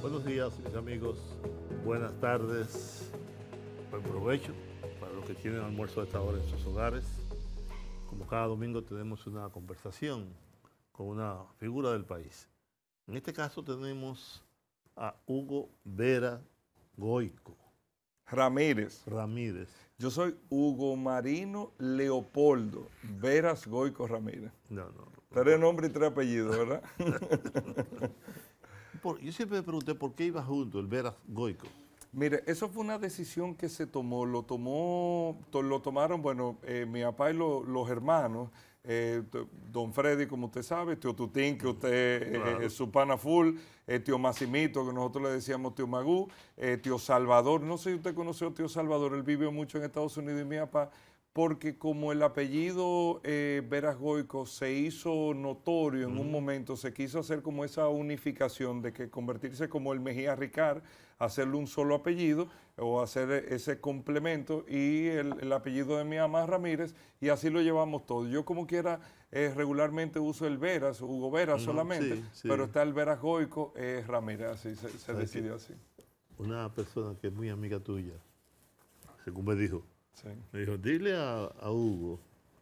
Buenos días, mis amigos. Buenas tardes. Buen provecho para los que tienen almuerzo a esta hora en sus hogares. Como cada domingo tenemos una conversación con una figura del país. En este caso tenemos a Hugo Vera Goico. Ramírez. Ramírez. Yo soy Hugo Marino Leopoldo Veras Goico Ramírez. No, no. Tres nombres y tres apellidos, ¿verdad? yo siempre me pregunté por qué iba junto el Vera Goico. Mire, eso fue una decisión que se tomó, lo tomó, lo tomaron, bueno, eh, mi papá y los hermanos, eh, don Freddy, como usted sabe, tío Tutín, que usted es eh, eh, su pana full, tío Masimito, que nosotros le decíamos tío Magú, tío Salvador, no sé si usted conoció a tío Salvador, él vivió mucho en Estados Unidos y mi papá, porque como el apellido eh, Veras Goico se hizo notorio en un momento, se quiso hacer como esa unificación de que convertirse como el Mejía Ricard, hacerle un solo apellido o hacer ese complemento y el, apellido de mi mamá Ramírez y así lo llevamos todo. Yo como quiera eh, regularmente uso el Veras, Hugo Veras solamente, pero está el Veras Goico es Ramírez, así se, se decidió así. Una persona que es muy amiga tuya, según me dijo, me dijo, dile a, Hugo,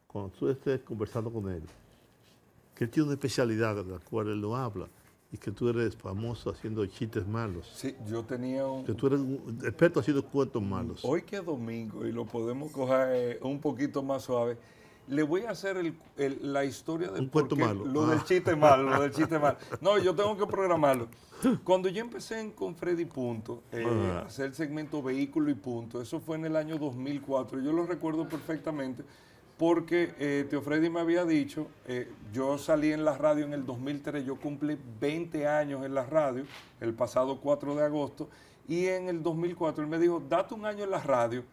cuando tú estés conversando con él, que él tiene una especialidad de la cual él no habla y que tú eres famoso haciendo chistes malos. Sí, yo tenía un... Que tú eres un experto haciendo cuentos malos. Hoy que es domingo y lo podemos coger eh, un poquito más suave le voy a hacer la historia de Lo del ah. chiste malo, lo del chiste malo. No, yo tengo que programarlo. Cuando yo empecé con Freddy Punto, eh, ah. hacer el segmento Vehículo y Punto, eso fue en el año 2004, yo lo recuerdo perfectamente, porque eh, me había dicho, eh, yo salí en la radio en el 2003, yo cumplí 20 años en la radio, el pasado 4 de agosto, y en el 2004 él me dijo, date un año en la radio,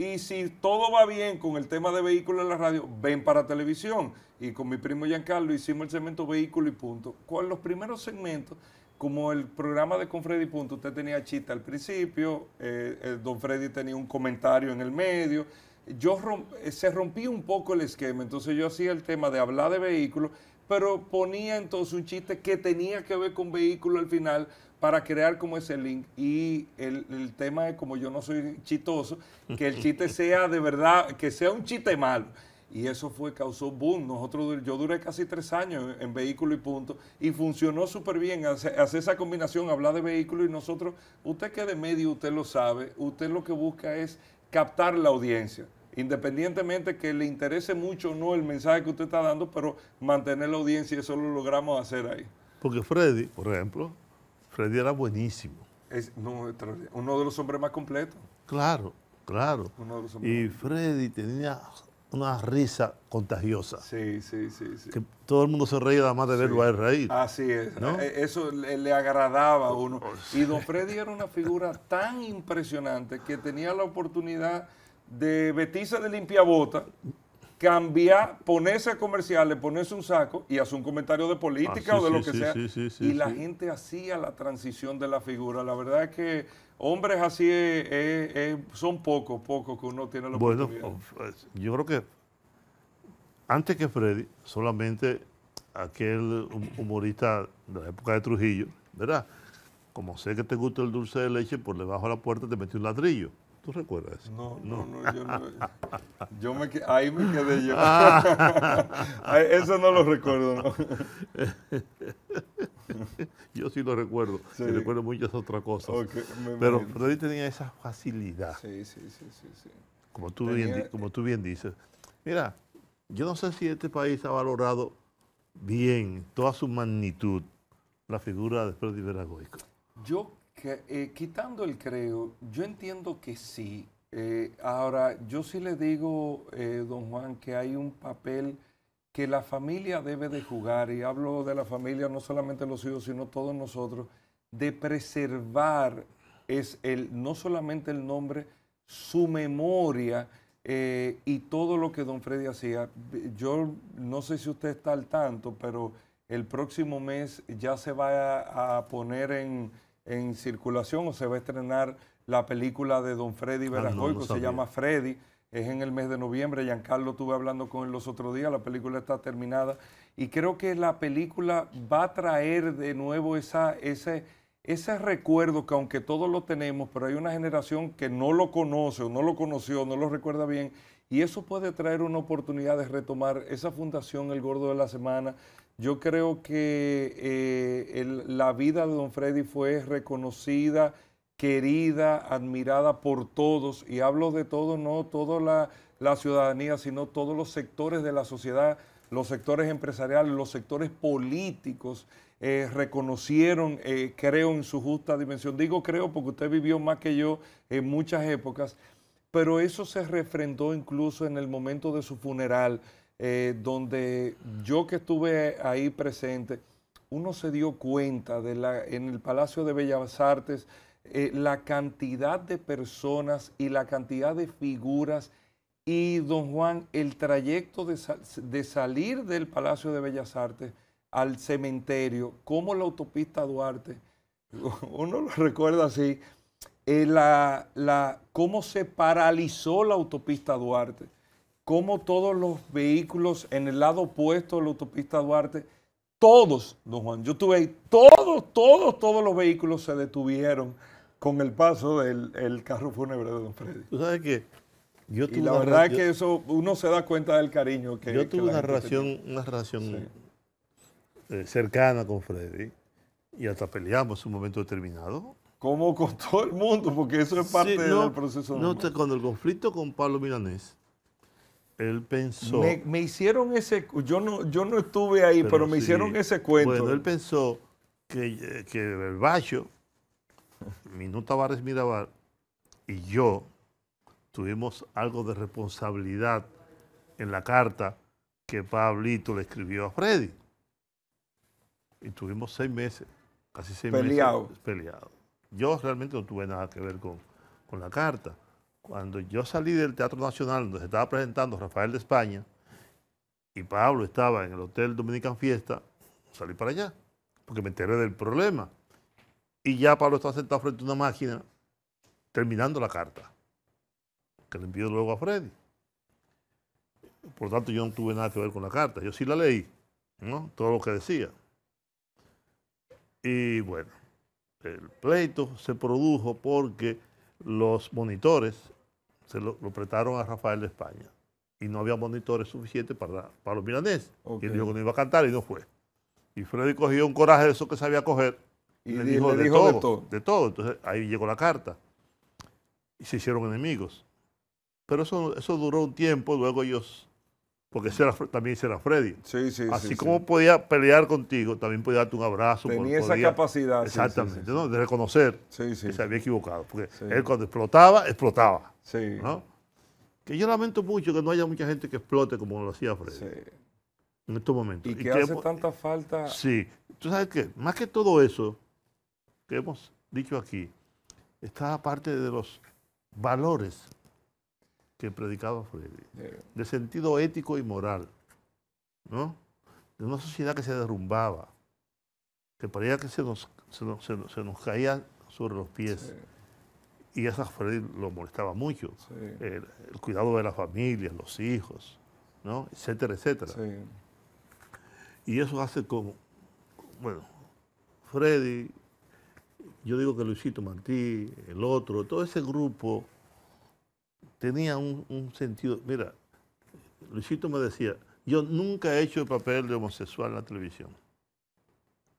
y si todo va bien con el tema de vehículos en la radio, ven para televisión. Y con mi primo Giancarlo hicimos el segmento vehículo y punto. Con los primeros segmentos, como el programa de Con Freddy Punto, usted tenía chita al principio, eh, eh, Don Freddy tenía un comentario en el medio. Yo eh, se rompía un poco el esquema, entonces yo hacía el tema de hablar de vehículos, pero ponía entonces un chiste que tenía que ver con vehículo al final para crear como ese link. Y el, tema es, como yo no soy chistoso, que el chiste sea de verdad, que sea un chiste malo. Y eso fue, causó boom. Nosotros, yo duré casi tres años en vehículo y punto. Y funcionó súper bien. Hacer hace esa combinación, hablar de vehículo y nosotros, usted que de medio, usted lo sabe, usted lo que busca es captar la audiencia independientemente que le interese mucho o no el mensaje que usted está dando, pero mantener la audiencia, eso lo logramos hacer ahí. Porque Freddy, por ejemplo, Freddy era buenísimo. uno de los hombres más completos. Claro, claro. y Freddy tenía una risa contagiosa. Sí, sí, sí. sí. Que todo el mundo se reía además más de verlo a él reír. Así es. E, eso le, agradaba a uno. Oh, y don Freddy era una figura tan impresionante que tenía la oportunidad de Betisa de limpiabota, cambiar, ponerse comerciales, ponerse un saco y hacer un comentario de política ah, o de lo que sea. y la gente hacía la transición de la figura. La verdad es que hombres así eh, eh, eh, son pocos, pocos que uno tiene la bueno, oh, pues, yo creo que antes que Freddy, solamente aquel humorista de la época de Trujillo, ¿verdad? Como sé que te gusta el dulce de leche, por pues debajo de la puerta te metí un ladrillo. ¿Tú recuerdas? No, no, no, yo no. Yo me, ahí me quedé yo. Ah. Eso no lo recuerdo, yo sí lo recuerdo. Y recuerdo muchas otras cosas. pero, pero tenía esa facilidad. Sí, sí, sí, sí. Como, tú bien, como tú bien dices. Mira, yo no sé si este país ha valorado bien toda su magnitud la figura de Freddy Veragoico. Yo eh, quitando el creo, yo entiendo que sí. Eh, ahora, yo sí le digo, eh, don Juan, que hay un papel que la familia debe de jugar, y hablo de la familia, no solamente los hijos, sino todos nosotros, de preservar es el, no solamente el nombre, su memoria y todo lo que don Freddy hacía. Yo no sé si usted está al tanto, pero el próximo mes ya se va a poner en en circulación o se va a estrenar la película de Don Freddy ah, Veracruz, que se llama Freddy. Es en el mes de noviembre. Giancarlo estuve hablando con él los otros días. La película está terminada. Y creo que la película va a traer de nuevo esa, ese, ese recuerdo que aunque todos lo tenemos, pero hay una generación que no lo conoce o no lo conoció, no lo recuerda bien. Y eso puede traer una oportunidad de retomar esa fundación, el gordo de la semana, yo creo que eh, la vida de don Freddy fue reconocida, querida, admirada por todos, y hablo de todo, no toda la, ciudadanía, sino todos los sectores de la sociedad, los sectores empresariales, los sectores políticos, eh, reconocieron, eh, creo, en su justa dimensión. Digo creo porque usted vivió más que yo en muchas épocas, pero eso se refrendó incluso en el momento de su funeral. Eh, donde yo que estuve ahí presente, uno se dio cuenta de la, en el Palacio de Bellas Artes eh, la cantidad de personas y la cantidad de figuras y, don Juan, el trayecto de, salir del Palacio de Bellas Artes al cementerio, como la autopista Duarte, uno lo recuerda así, eh, la, cómo se paralizó la autopista Duarte como todos los vehículos en el lado opuesto de la autopista Duarte, todos, don Juan, yo tuve ahí, todos, todos, todos los vehículos se detuvieron con el paso del carro fúnebre de don Freddy. ¿Tú sabes qué? Yo y la verdad es que eso, uno se da cuenta del cariño que. Yo tuve una, relación, una relación, eh, cercana con Freddy y hasta peleamos en un momento determinado como con todo el mundo, porque eso es parte del proceso. No, cuando el conflicto con Pablo Milanés, él pensó. Me, hicieron ese. Yo no, yo no estuve ahí, pero, me hicieron ese cuento. Bueno, él pensó que, que el Bacho, Minuto Vares Mirabal y yo tuvimos algo de responsabilidad en la carta que Pablito le escribió a Freddy. Y tuvimos seis meses, casi seis meses peleados. Yo realmente no tuve nada que ver con, con la carta cuando yo salí del Teatro Nacional, donde se estaba presentando Rafael de España, y Pablo estaba en el Hotel Dominican Fiesta, salí para allá, porque me enteré del problema. Y ya Pablo estaba sentado frente a una máquina, terminando la carta, que le envió luego a Freddy. Por lo tanto, yo no tuve nada que ver con la carta, yo sí la leí, ¿no? Todo lo que decía. Y bueno, el pleito se produjo porque los monitores se lo, prestaron a Rafael de España. Y no había monitores suficientes para, para los milaneses. Y él dijo que no iba a cantar y no fue. Y Freddy cogió un coraje de eso que sabía coger. Y le, dijo, de, todo, de, todo, Entonces ahí llegó la carta. Y se hicieron enemigos. Pero eso, eso duró un tiempo. Luego ellos porque también será era Freddy. Sí, sí, Así como podía pelear contigo, también podía darte un abrazo. Tenía esa capacidad. Exactamente, de reconocer que se había equivocado. Porque él cuando explotaba, explotaba. ¿no? Que yo lamento mucho que no haya mucha gente que explote como lo hacía Freddy. En estos momentos. Y, que, hace tanta falta. Sí. Tú sabes que, más que todo eso que hemos dicho aquí, está parte de los valores que predicaba Freddy, de sentido ético y moral, de una sociedad que se derrumbaba, que parecía que se nos, caía sobre los pies. Y eso a Freddy lo molestaba mucho, el, cuidado de las familias, los hijos, ¿no? etcétera, etcétera. Y eso hace como, bueno, Freddy, yo digo que Luisito Martí, el otro, todo ese grupo tenía un, sentido. Mira, Luisito me decía, yo nunca he hecho el papel de homosexual en la televisión.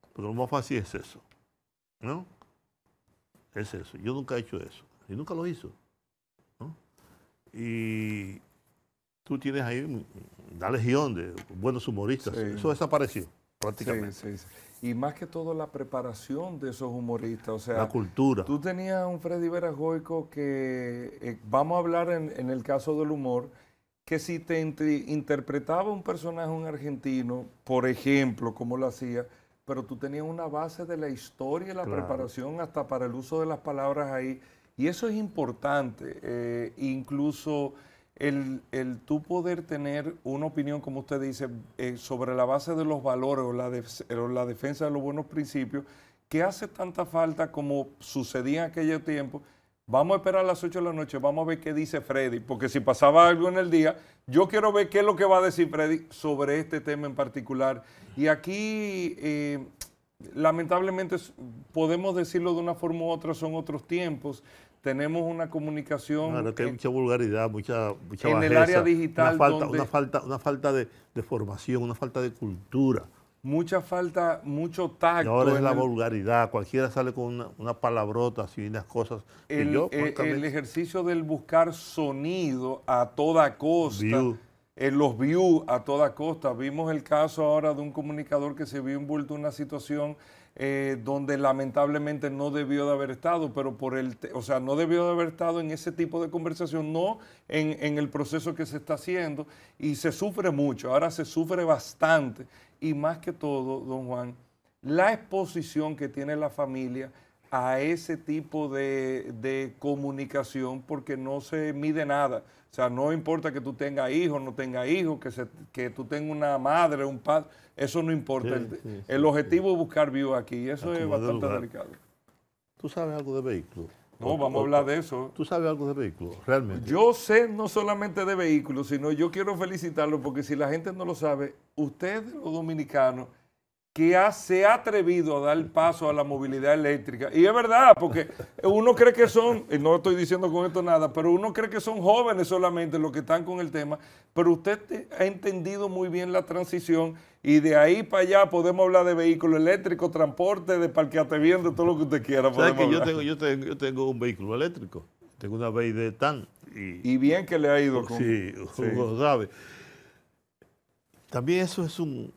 Porque lo más fácil es eso. ¿No? Es eso. Yo nunca he hecho eso. Y nunca lo hizo. Y tú tienes ahí una legión de buenos humoristas. Eso desapareció prácticamente. Sí, sí, y más que todo la preparación de esos humoristas. O sea, la cultura. Tú tenías un Freddy Verajoico que, eh, vamos a hablar en, el caso del humor, que si te interpretaba un personaje un argentino, por ejemplo, como lo hacía, pero tú tenías una base de la historia y la preparación hasta para el uso de las palabras ahí. Y eso es importante. Eh, incluso el, tú poder tener una opinión, como usted dice, eh, sobre la base de los valores o la, la defensa de los buenos principios, que hace tanta falta como sucedía en aquel tiempo. Vamos a esperar a las 8 de la noche, vamos a ver qué dice Freddy, porque si pasaba algo en el día, yo quiero ver qué es lo que va a decir Freddy sobre este tema en particular. Y aquí, eh, lamentablemente, podemos decirlo de una forma u otra, son otros tiempos, tenemos una comunicación. mucha vulgaridad, mucha, En el área digital. Una falta, una falta, de, formación, una falta de cultura. Mucha falta, mucho tacto. Y ahora es la vulgaridad, cualquiera sale con una, palabrota, así las cosas. El, eh, el, ejercicio del buscar sonido a toda costa. en los views a toda costa. Vimos el caso ahora de un comunicador que se vio envuelto en una situación eh, donde lamentablemente no debió de haber estado, pero por el, o sea, no debió de haber estado en ese tipo de conversación, no en, en el proceso que se está haciendo y se sufre mucho, ahora se sufre bastante y más que todo, don Juan, la exposición que tiene la familia a ese tipo de, comunicación porque no se mide nada. O sea, no importa que tú tengas hijos, no tengas hijos, que, que tú tengas una madre, un padre, eso no importa. el, objetivo es buscar vivos aquí y eso es bastante delicado. ¿Tú sabes algo de vehículos? No, vamos a hablar de eso. ¿Tú sabes algo de vehículos, realmente? Yo sé no solamente de vehículos, sino yo quiero felicitarlo porque si la gente no lo sabe, ustedes los dominicanos que se ha atrevido a dar paso a la movilidad eléctrica. Y es verdad, porque uno cree que son, y no estoy diciendo con esto nada, pero uno cree que son jóvenes solamente los que están con el tema, pero usted ha entendido muy bien la transición y de ahí para allá podemos hablar de vehículo eléctrico, transporte, de bien, de todo lo que usted quiera. yo tengo, yo, tengo, un vehículo eléctrico, tengo una BID TAN. Y, bien que le ha ido. Con, sí, sí. sabe. También eso es un,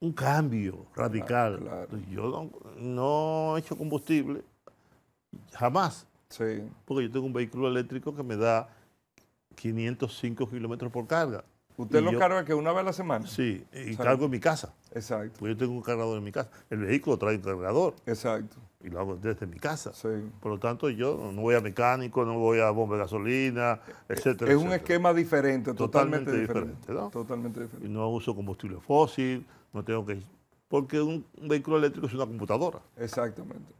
un cambio radical. Ah, yo no, he hecho combustible jamás. Porque yo tengo un vehículo eléctrico que me da 505 kilómetros por carga. ¿Usted lo carga que una vez a la semana? Sí, y cargo en mi casa. Exacto. Pues yo tengo un cargador en mi casa. El vehículo trae un cargador. Exacto. Y lo hago desde mi casa. Sí. Por lo tanto, yo no voy a mecánico, no voy a bomba de gasolina, eh, etcétera. Es un esquema diferente, totalmente, diferente. Totalmente diferente. Y no uso combustible fósil, no tengo que porque un, vehículo eléctrico es una computadora. Exactamente.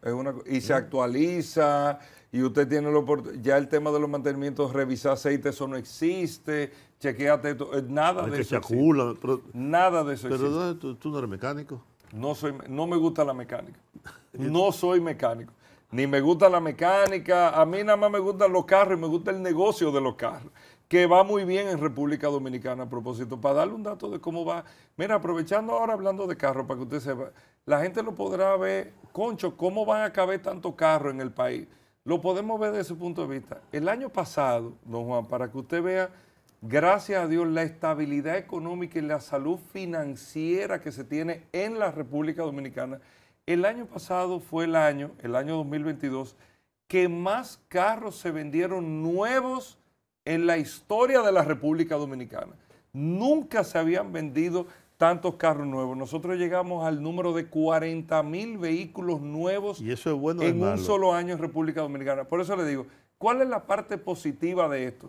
y se actualiza, y usted tiene lo, ya el tema de los mantenimientos, revisar aceite, eso no existe, Chequéate, esto. Eh, nada de eso. nada de eso. Pero ¿tú, no eres mecánico. No, soy, no me gusta la mecánica. No soy mecánico. Ni me gusta la mecánica. A mí nada más me gustan los carros y me gusta el negocio de los carros. Que va muy bien en República Dominicana a propósito. Para darle un dato de cómo va. Mira, aprovechando ahora hablando de carros para que usted sepa. La gente lo podrá ver. Concho, ¿cómo van a caber tanto carro en el país? Lo podemos ver desde su punto de vista. El año pasado, don Juan, para que usted vea Gracias a Dios, la estabilidad económica y la salud financiera que se tiene en la República Dominicana. El año pasado fue el año, el año 2022, que más carros se vendieron nuevos en la historia de la República Dominicana. Nunca se habían vendido tantos carros nuevos. Nosotros llegamos al número de 40 mil vehículos nuevos en un solo año en República Dominicana. Por eso le digo, ¿cuál es la parte positiva de esto?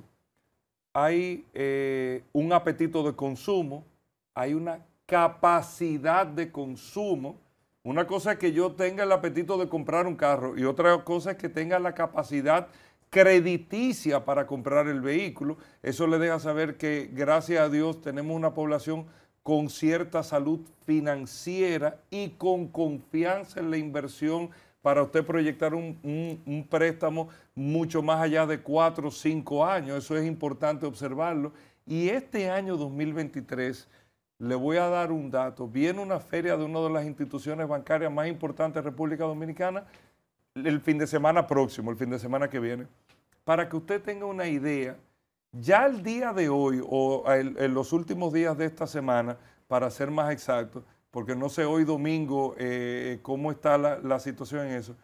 hay eh, un apetito de consumo, hay una capacidad de consumo. Una cosa es que yo tenga el apetito de comprar un carro y otra cosa es que tenga la capacidad crediticia para comprar el vehículo. Eso le deja saber que gracias a Dios tenemos una población con cierta salud financiera y con confianza en la inversión para usted proyectar un, préstamo mucho más allá de cuatro o cinco años. Eso es importante observarlo. Y este año 2023, le voy a dar un dato, viene una feria de una de las instituciones bancarias más importantes de República Dominicana el fin de semana próximo, el fin de semana que viene, para que usted tenga una idea. Ya el día de hoy o en los últimos días de esta semana, para ser más exacto, porque no sé hoy domingo eh, eh, cómo está la, situación en eso,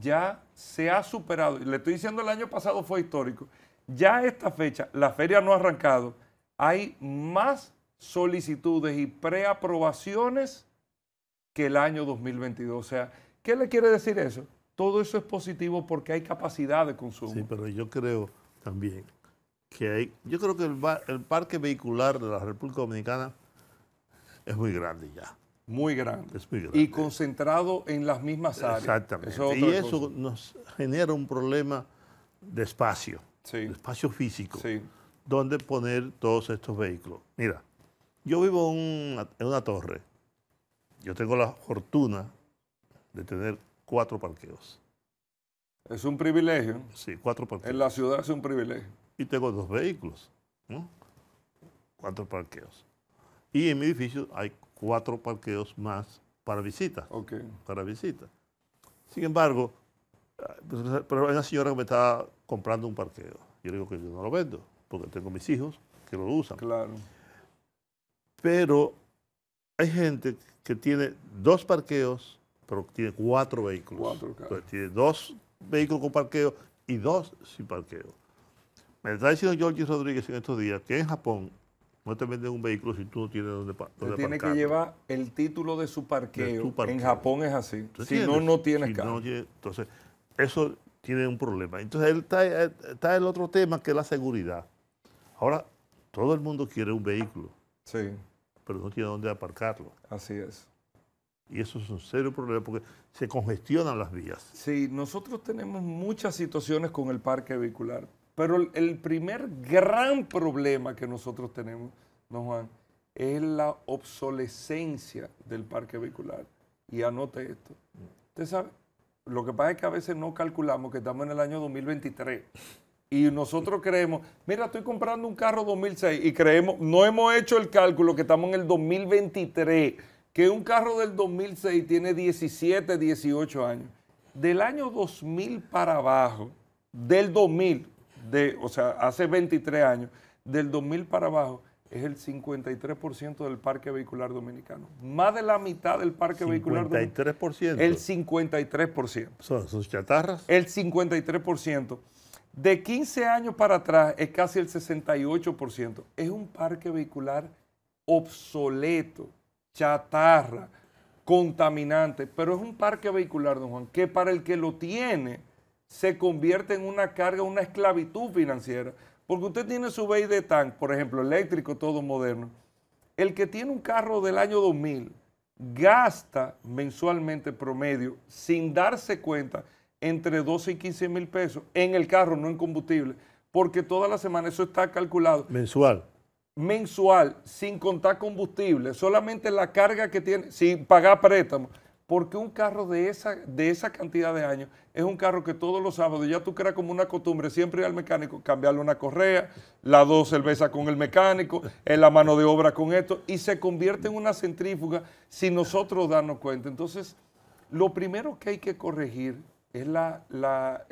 ya se ha superado. Le estoy diciendo, el año pasado fue histórico. Ya esta fecha, la feria no ha arrancado, hay más solicitudes y preaprobaciones que el año 2022. O sea, ¿qué le quiere decir eso? Todo eso es positivo porque hay capacidad de consumo. Sí, pero yo creo también que hay, yo creo que el parque vehicular de la República Dominicana es muy grande ya muy grande. Y concentrado en las mismas áreas. Exactamente. y eso nos genera un problema de espacio, sí. de espacio físico, sí. donde poner todos estos vehículos. Mira, yo vivo en una torre. Yo tengo la fortuna de tener cuatro parqueos. Es un privilegio. Sí, cuatro parqueos. En la ciudad es un privilegio. Y tengo dos vehículos, Cuatro parqueos. Y en mi edificio hay cuatro parqueos más para visitas, Okay. Para visita. Sin embargo, eh, pero hay una señora que me está comprando un parqueo. Yo le digo que yo no lo vendo, porque tengo mis hijos que lo usan. Claro. Pero hay gente que tiene dos parqueos, pero tiene cuatro vehículos. Cuatro, claro. tiene dos vehículos con parqueo y dos sin parqueo. Me está diciendo Jorge Rodríguez en estos días que en Japón no te venden un vehículo si tú no tienes dónde, parquear tiene que llevar el título de su parqueo. En Japón es así. si no, no tienes si carro. entonces, eso tiene un problema. Entonces, está, eh, está el otro tema que es la seguridad. Ahora, todo el mundo quiere un vehículo. Sí. Pero no tiene dónde aparcarlo. Así es. Y eso es un serio problema porque se congestionan las vías. Sí, nosotros tenemos muchas situaciones con el parque vehicular. Pero el primer gran problema que nosotros tenemos, don Juan? Es la obsolescencia del parque vehicular. Y anote esto. Usted sabe, lo que pasa es que a veces no calculamos que estamos en el año 2023. Y nosotros creemos, mira, estoy comprando un carro 2006 y creemos, no hemos hecho el cálculo que estamos en el 2023, que un carro del 2006 tiene 17, 18 años. Del año 2000 para abajo, del 2000, de, o sea, hace 23 años, del 2000 para abajo, es el 53% del parque vehicular dominicano. Más de la mitad del parque vehicular dominicano. El 53%. ¿Son sus chatarras? El 53%. De 15 años para atrás es casi el 68%. Es un parque vehicular obsoleto, chatarra, contaminante, pero es un parque vehicular, don Juan, que para el que lo tiene se convierte en una carga, una esclavitud financiera. Porque usted tiene su de tank, por ejemplo, eléctrico, todo moderno. El que tiene un carro del año 2000 gasta mensualmente promedio, sin darse cuenta, entre 12 y 15 mil pesos en el carro, no en combustible, porque toda la semana eso está calculado. Mensual. Mensual, sin contar combustible, solamente la carga que tiene, sin pagar préstamo porque un carro de esa, de esa cantidad de años es un carro que todos los sábados ya tú creas como una costumbre siempre ir al mecánico, cambiarle una correa, la dos cervezas con el mecánico, en la mano de obra con esto, y se convierte en una centrífuga sin nosotros darnos cuenta. Entonces, lo primero que hay que corregir es la, la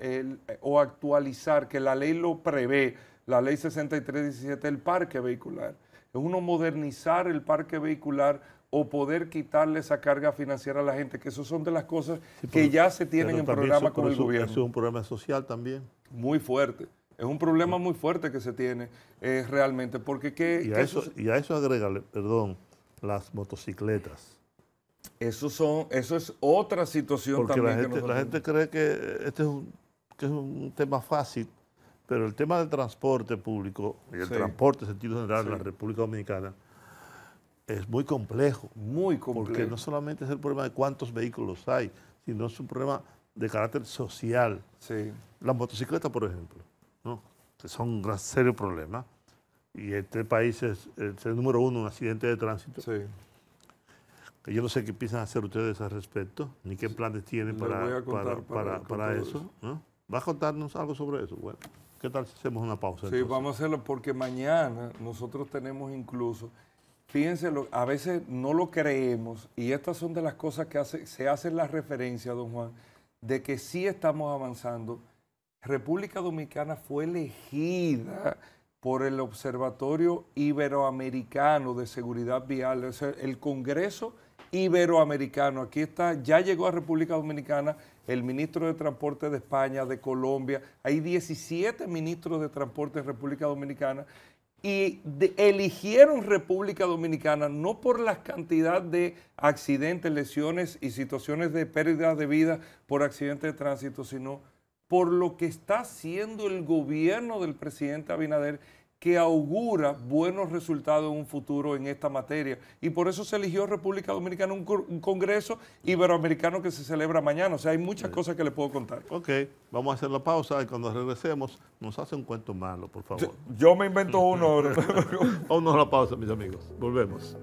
o actualizar, que la ley lo prevé, la ley 6317, el parque vehicular. Es uno modernizar el parque vehicular o poder quitarle esa carga financiera a la gente, que eso son de las cosas que ya se tienen en programa con el gobierno. Eso es un problema social también. Muy fuerte. Es un problema muy fuerte que se tiene eh, realmente, porque ¿qué, y, a eso, agrega, y a eso agrégale, perdón, las motocicletas. Eso, son, eso es otra situación también. La gente, la gente cree que este es un, tema fácil, pero el tema del transporte público y el transporte en sentido general en la República Dominicana es muy complejo. Muy complejo. Porque no solamente es el problema de cuántos vehículos hay, sino es un problema de carácter social. Sí. Las motocicletas, por ejemplo, son un gran serio problema. Y este país es, el número uno en accidentes de tránsito. Sí. yo no sé qué piensan hacer ustedes al respecto, ni qué planes tienen para, para, eso. ¿Va a contarnos algo sobre eso? Bueno, ¿qué tal si hacemos una pausa? Sí, vamos a hacerlo porque mañana nosotros tenemos incluso Fíjense, a veces no lo creemos y estas son de las cosas que se hacen las referencias, don Juan, de que sí estamos avanzando. República Dominicana fue elegida por el Observatorio Iberoamericano de Seguridad Vial, el Congreso Iberoamericano. Aquí está, ya llegó a República Dominicana el ministro de Transporte de España, de Colombia, hay 17 ministros de Transporte en República Dominicana y eligieron República Dominicana no por la cantidad de accidentes, lesiones y situaciones de pérdida de vida por accidentes de tránsito, sino por lo que está haciendo el gobierno del presidente Abinader que augura buenos resultados en un futuro en esta materia. Y por eso se eligió República Dominicana un, congreso iberoamericano que se celebra mañana. O sea, hay muchas cosas que le puedo contar. Ok, vamos a hacer la pausa y cuando regresemos nos hace un cuento malo, por favor. Yo me invento uno. Vámonos a la pausa, mis amigos. Volvemos.